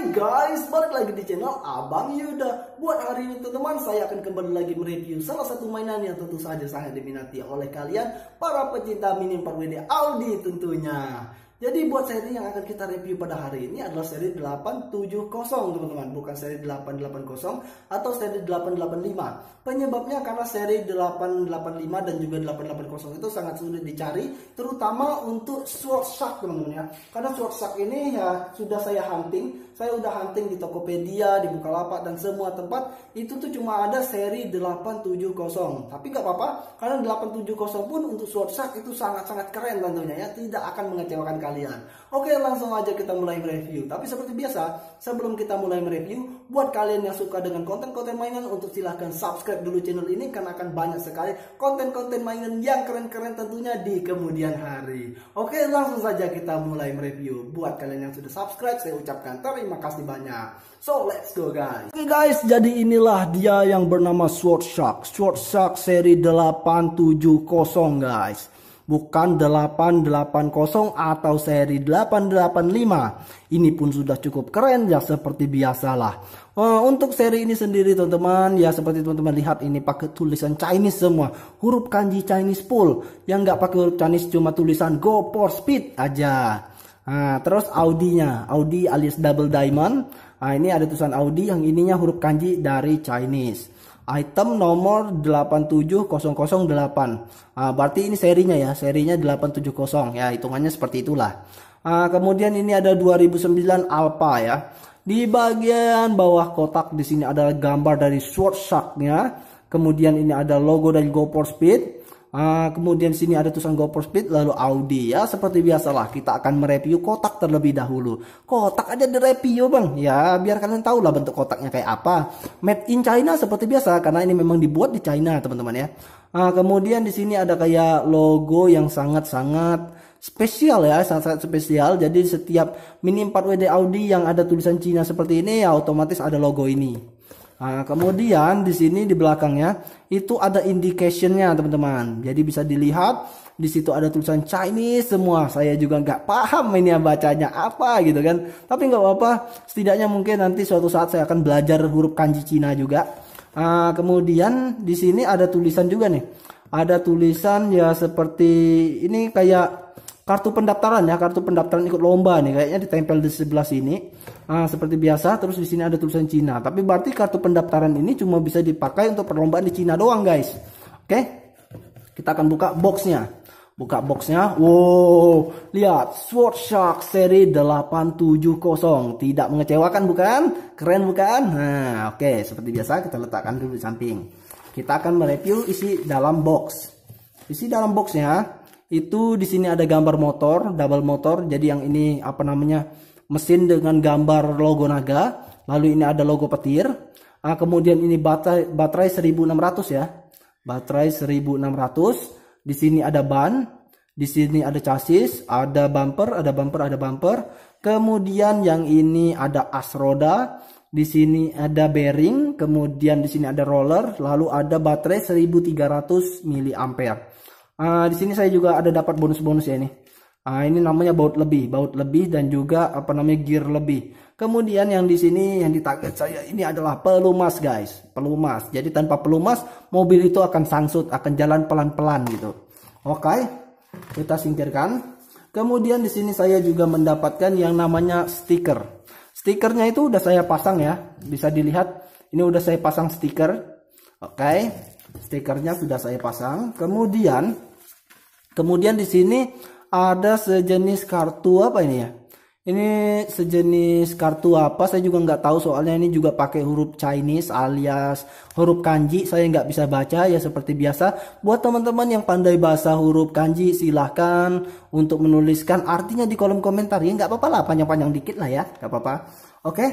Hai guys, balik lagi di channel Abang Yuda Buat hari ini teman-teman, saya akan kembali lagi mereview salah satu mainan yang tentu saja sangat diminati oleh kalian Para pecinta mini 4WD Audi tentunya jadi buat seri yang akan kita review pada hari ini adalah seri 870 teman-teman Bukan seri 880 atau seri 885 Penyebabnya karena seri 885 dan juga 880 itu sangat sulit dicari Terutama untuk sword shark teman-teman ya Karena sword shark ini ya sudah saya hunting Saya udah hunting di Tokopedia, di Bukalapak dan semua tempat Itu tuh cuma ada seri 870 Tapi gak apa-apa karena 870 pun untuk sword shark itu sangat-sangat keren tentunya ya Tidak akan mengecewakan kalian kalian. Oke, langsung aja kita mulai mereview. Tapi seperti biasa, sebelum kita mulai mereview, buat kalian yang suka dengan konten-konten mainan untuk silahkan subscribe dulu channel ini karena akan banyak sekali konten-konten mainan yang keren-keren tentunya di kemudian hari. Oke, langsung saja kita mulai mereview. Buat kalian yang sudah subscribe, saya ucapkan terima kasih banyak. So, let's go guys. Oke guys, jadi inilah dia yang bernama Sword Shark. Sword Shark seri 870 guys bukan 880 atau seri 885. Ini pun sudah cukup keren ya seperti biasalah. Eh, untuk seri ini sendiri teman-teman ya seperti teman-teman lihat ini pakai tulisan Chinese semua huruf kanji Chinese full yang nggak pakai huruf Chinese cuma tulisan go for speed aja nah, terus Audinya Audi alias double diamond nah, ini ada tulisan Audi yang ininya huruf kanji dari Chinese item nomor 87008. Uh, ah, berarti ini serinya ya, serinya 870 ya, hitungannya seperti itulah. Uh, kemudian ini ada 2009 Alpha ya. Di bagian bawah kotak di sini ada gambar dari short shark Kemudian ini ada logo dari GoPro Speed. Uh, kemudian sini ada tulisan GoPro Speed lalu Audi ya seperti biasalah kita akan mereview kotak terlebih dahulu kotak aja direview bang ya biar kalian tahu lah bentuk kotaknya kayak apa made in China seperti biasa karena ini memang dibuat di China teman-teman ya uh, kemudian di sini ada kayak logo yang sangat-sangat spesial ya sangat-sangat spesial jadi setiap Mini 4WD Audi yang ada tulisan Cina seperti ini ya otomatis ada logo ini Nah, kemudian di sini di belakangnya itu ada indicationnya teman-teman. Jadi bisa dilihat di situ ada tulisan Chinese semua. Saya juga nggak paham ini yang bacanya apa gitu kan. Tapi nggak apa-apa. Setidaknya mungkin nanti suatu saat saya akan belajar huruf kanji Cina juga. Nah, kemudian di sini ada tulisan juga nih. Ada tulisan ya seperti ini kayak kartu pendaftaran ya kartu pendaftaran ikut lomba nih kayaknya ditempel di sebelah sini nah, seperti biasa terus di sini ada tulisan Cina tapi berarti kartu pendaftaran ini cuma bisa dipakai untuk perlombaan di Cina doang guys oke kita akan buka boxnya buka boxnya wow lihat Sword Shark seri 870 tidak mengecewakan bukan keren bukan nah oke seperti biasa kita letakkan dulu di samping kita akan mereview isi dalam box isi dalam boxnya itu di sini ada gambar motor double motor jadi yang ini apa namanya mesin dengan gambar logo naga lalu ini ada logo petir nah, kemudian ini baterai baterai 1600 ya baterai 1600 di sini ada ban di sini ada chassis ada bumper ada bumper ada bumper kemudian yang ini ada as roda di sini ada bearing kemudian di sini ada roller lalu ada baterai 1300 mAh uh, di sini saya juga ada dapat bonus-bonus ya ini Nah, ini namanya baut lebih, baut lebih dan juga apa namanya gear lebih. Kemudian yang di sini yang di target saya ini adalah pelumas guys, pelumas. Jadi tanpa pelumas mobil itu akan sangsut, akan jalan pelan-pelan gitu. Oke, okay, kita singkirkan. Kemudian di sini saya juga mendapatkan yang namanya stiker. Stikernya itu udah saya pasang ya, bisa dilihat. Ini udah saya pasang stiker. Oke, okay. stikernya sudah saya pasang. Kemudian Kemudian di sini ada sejenis kartu apa ini ya? Ini sejenis kartu apa? Saya juga nggak tahu soalnya ini juga pakai huruf Chinese alias huruf kanji. Saya nggak bisa baca ya seperti biasa. Buat teman-teman yang pandai bahasa huruf kanji silahkan untuk menuliskan artinya di kolom komentar ya. Nggak apa-apa lah panjang-panjang dikit lah ya. Nggak apa-apa. Oke.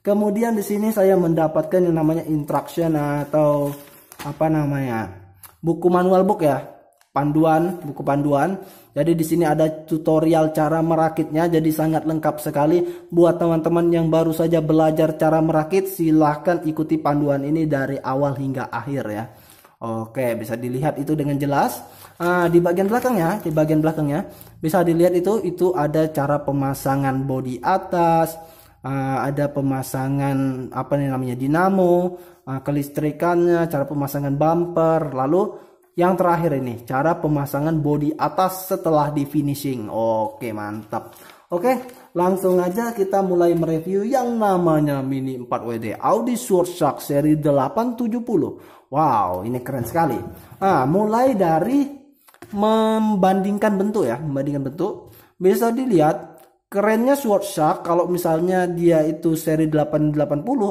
Kemudian di sini saya mendapatkan yang namanya instruction atau apa namanya buku manual book ya panduan, buku panduan. Jadi di sini ada tutorial cara merakitnya, jadi sangat lengkap sekali buat teman-teman yang baru saja belajar cara merakit. Silahkan ikuti panduan ini dari awal hingga akhir ya. Oke, bisa dilihat itu dengan jelas. Nah, di bagian belakangnya, di bagian belakangnya bisa dilihat itu itu ada cara pemasangan body atas, ah, ada pemasangan apa nih namanya dinamo, ah, kelistrikannya, cara pemasangan bumper, lalu yang terakhir ini, cara pemasangan body atas setelah di finishing. Oke, mantap. Oke, langsung aja kita mulai mereview yang namanya Mini 4WD Audi Shark seri 870. Wow, ini keren sekali. Nah, mulai dari membandingkan bentuk ya, membandingkan bentuk. Bisa dilihat kerennya Sword Shark kalau misalnya dia itu seri 880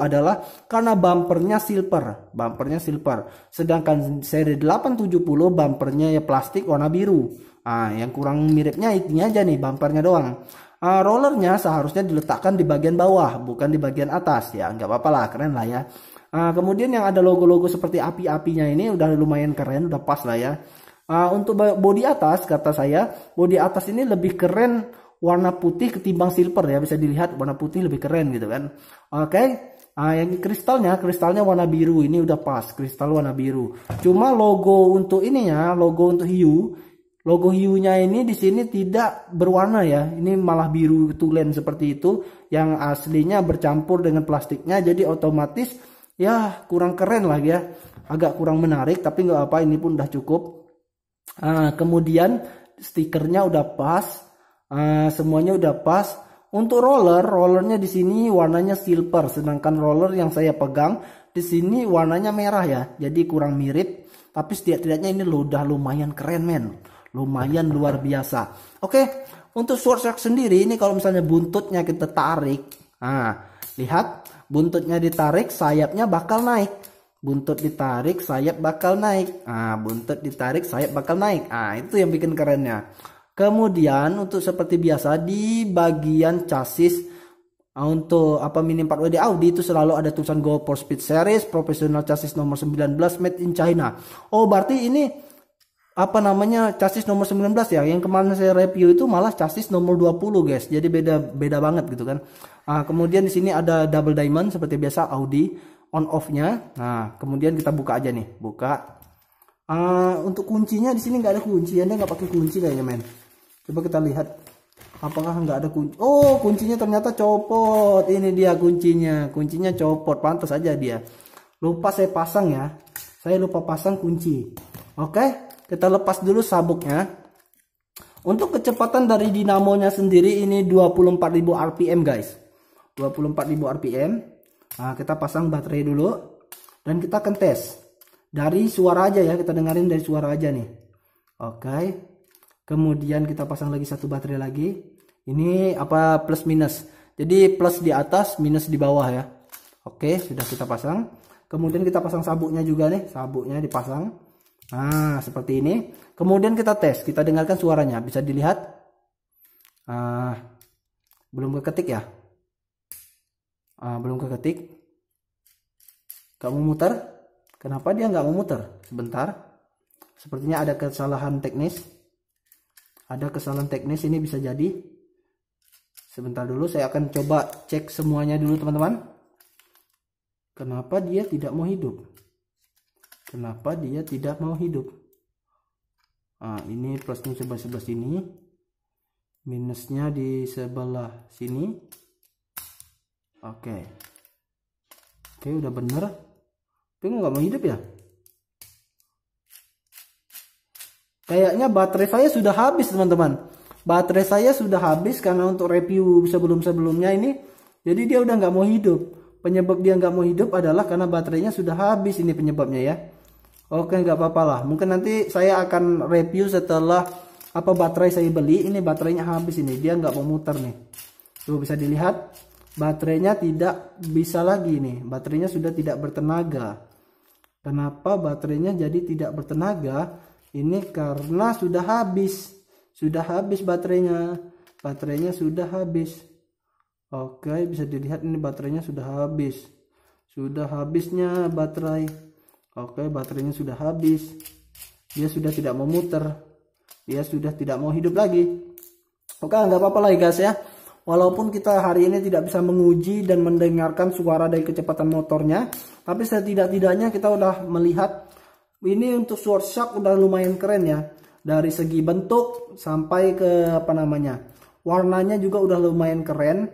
adalah karena bumpernya silver, bumpernya silver. Sedangkan seri 870 bumpernya ya plastik warna biru. Ah, yang kurang miripnya ini aja nih bumpernya doang. Uh, rollernya seharusnya diletakkan di bagian bawah, bukan di bagian atas ya. Nggak apa-apa lah, keren lah ya. Uh, kemudian yang ada logo-logo seperti api-apinya ini udah lumayan keren, udah pas lah ya. Uh, untuk body atas, kata saya, body atas ini lebih keren warna putih ketimbang silver ya bisa dilihat warna putih lebih keren gitu kan oke okay. Ah, yang kristalnya kristalnya warna biru ini udah pas kristal warna biru cuma logo untuk ininya logo untuk hiu logo hiunya ini di sini tidak berwarna ya ini malah biru tulen seperti itu yang aslinya bercampur dengan plastiknya jadi otomatis ya kurang keren lah ya agak kurang menarik tapi nggak apa ini pun udah cukup Nah, kemudian stikernya udah pas. Eh, semuanya udah pas. Untuk roller, rollernya di sini warnanya silver, sedangkan roller yang saya pegang di sini warnanya merah ya, jadi kurang mirip. Tapi setidak-tidaknya ini udah lumayan keren men, lumayan luar biasa. Oke, untuk short shark sendiri ini kalau misalnya buntutnya kita tarik, ah lihat buntutnya ditarik sayapnya bakal naik buntut ditarik sayap bakal naik ah buntut ditarik sayap bakal naik ah itu yang bikin kerennya Kemudian untuk seperti biasa di bagian chassis ah, untuk apa Mini 4WD Audi itu selalu ada tulisan Go for Speed Series Professional Chassis nomor 19 Made in China. Oh, berarti ini apa namanya chassis nomor 19 ya yang kemarin saya review itu malah chassis nomor 20 guys jadi beda beda banget gitu kan nah, kemudian di sini ada double diamond seperti biasa Audi on off nya nah kemudian kita buka aja nih buka uh, untuk kuncinya di sini nggak ada kunci anda nggak pakai kunci kayaknya men coba kita lihat apakah nggak ada kunci oh kuncinya ternyata copot ini dia kuncinya kuncinya copot pantas aja dia lupa saya pasang ya saya lupa pasang kunci oke kita lepas dulu sabuknya untuk kecepatan dari dinamonya sendiri ini 24.000 rpm guys 24.000 rpm nah, kita pasang baterai dulu dan kita akan tes dari suara aja ya kita dengerin dari suara aja nih oke kemudian kita pasang lagi satu baterai lagi ini apa plus minus jadi plus di atas minus di bawah ya oke sudah kita pasang kemudian kita pasang sabuknya juga nih sabuknya dipasang nah seperti ini kemudian kita tes kita dengarkan suaranya bisa dilihat ah, belum keketik ya ah, belum keketik kamu muter kenapa dia nggak mau muter sebentar sepertinya ada kesalahan teknis ada kesalahan teknis ini bisa jadi sebentar dulu saya akan coba cek semuanya dulu teman-teman kenapa dia tidak mau hidup kenapa dia tidak mau hidup nah, ini plusnya sebelah sebelah sini minusnya di sebelah sini oke oke udah bener tapi nggak mau hidup ya Kayaknya baterai saya sudah habis teman-teman. Baterai saya sudah habis karena untuk review sebelum-sebelumnya ini. Jadi dia udah nggak mau hidup. Penyebab dia nggak mau hidup adalah karena baterainya sudah habis ini penyebabnya ya. Oke nggak apa-apa lah. Mungkin nanti saya akan review setelah apa baterai saya beli. Ini baterainya habis ini. Dia nggak mau muter nih. Tuh bisa dilihat baterainya tidak bisa lagi nih baterainya sudah tidak bertenaga kenapa baterainya jadi tidak bertenaga ini karena sudah habis sudah habis baterainya baterainya sudah habis oke bisa dilihat ini baterainya sudah habis sudah habisnya baterai oke baterainya sudah habis dia sudah tidak mau muter dia sudah tidak mau hidup lagi oke nggak apa-apa lah ya, guys ya Walaupun kita hari ini tidak bisa menguji dan mendengarkan suara dari kecepatan motornya, tapi setidak-tidaknya kita sudah melihat ini untuk Sword Shark udah lumayan keren ya dari segi bentuk sampai ke apa namanya warnanya juga udah lumayan keren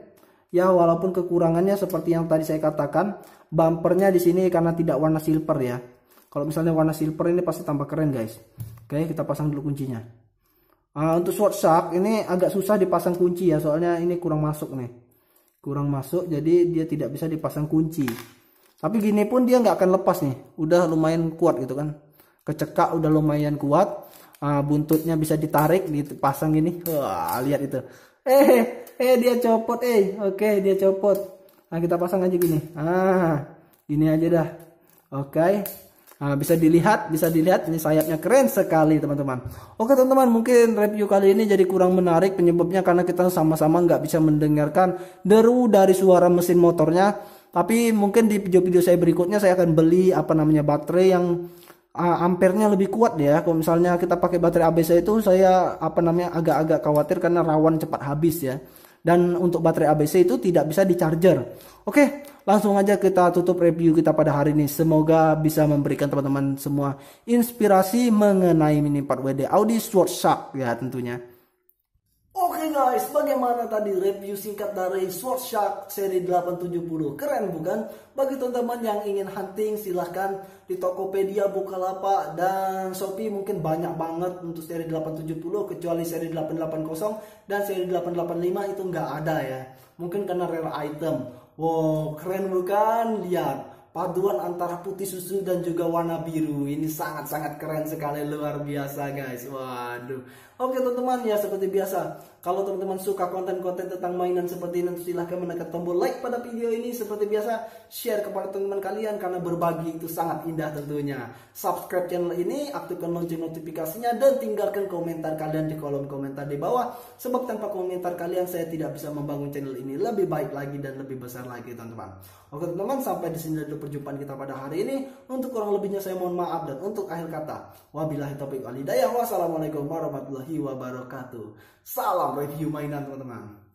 ya walaupun kekurangannya seperti yang tadi saya katakan bumpernya di sini karena tidak warna silver ya kalau misalnya warna silver ini pasti tambah keren guys oke kita pasang dulu kuncinya uh, untuk Sword shark ini agak susah dipasang kunci ya soalnya ini kurang masuk nih kurang masuk jadi dia tidak bisa dipasang kunci tapi gini pun dia nggak akan lepas nih. Udah lumayan kuat gitu kan. Kecekak udah lumayan kuat. Uh, buntutnya bisa ditarik, dipasang gini. Wah, lihat itu. Eh, eh, eh dia copot, eh. Oke, okay, dia copot. Nah, kita pasang aja gini. Ah, gini aja dah. Oke. Okay. Nah, bisa dilihat, bisa dilihat ini sayapnya keren sekali teman-teman. Oke teman-teman, mungkin review kali ini jadi kurang menarik penyebabnya karena kita sama-sama nggak bisa mendengarkan deru dari suara mesin motornya tapi mungkin di video-video saya berikutnya saya akan beli apa namanya baterai yang uh, ampernya lebih kuat ya. Kalau misalnya kita pakai baterai ABC itu saya apa namanya agak-agak khawatir karena rawan cepat habis ya. Dan untuk baterai ABC itu tidak bisa di charger. Oke, langsung aja kita tutup review kita pada hari ini. Semoga bisa memberikan teman-teman semua inspirasi mengenai mini 4WD Audi Sword Shark ya tentunya guys, bagaimana tadi review singkat dari Sword Shark seri 870? Keren bukan? Bagi teman-teman yang ingin hunting silahkan di Tokopedia, Bukalapak, dan Shopee mungkin banyak banget untuk seri 870 kecuali seri 880 dan seri 885 itu nggak ada ya. Mungkin karena rare item. Wow, keren bukan? Lihat paduan antara putih susu dan juga warna biru ini sangat-sangat keren sekali luar biasa guys waduh oke teman-teman ya seperti biasa kalau teman-teman suka konten-konten tentang mainan seperti ini, silahkan menekan tombol like pada video ini. Seperti biasa, share kepada teman-teman kalian karena berbagi itu sangat indah tentunya. Subscribe channel ini, aktifkan lonceng notifikasinya, dan tinggalkan komentar kalian di kolom komentar di bawah. Sebab tanpa komentar kalian, saya tidak bisa membangun channel ini lebih baik lagi dan lebih besar lagi teman-teman. Oke teman-teman, sampai di sini dulu perjumpaan kita pada hari ini. Untuk kurang lebihnya saya mohon maaf dan untuk akhir kata, wabillahi taufiq walhidayah. Wassalamualaikum warahmatullahi wabarakatuh. Salam review mainan teman-teman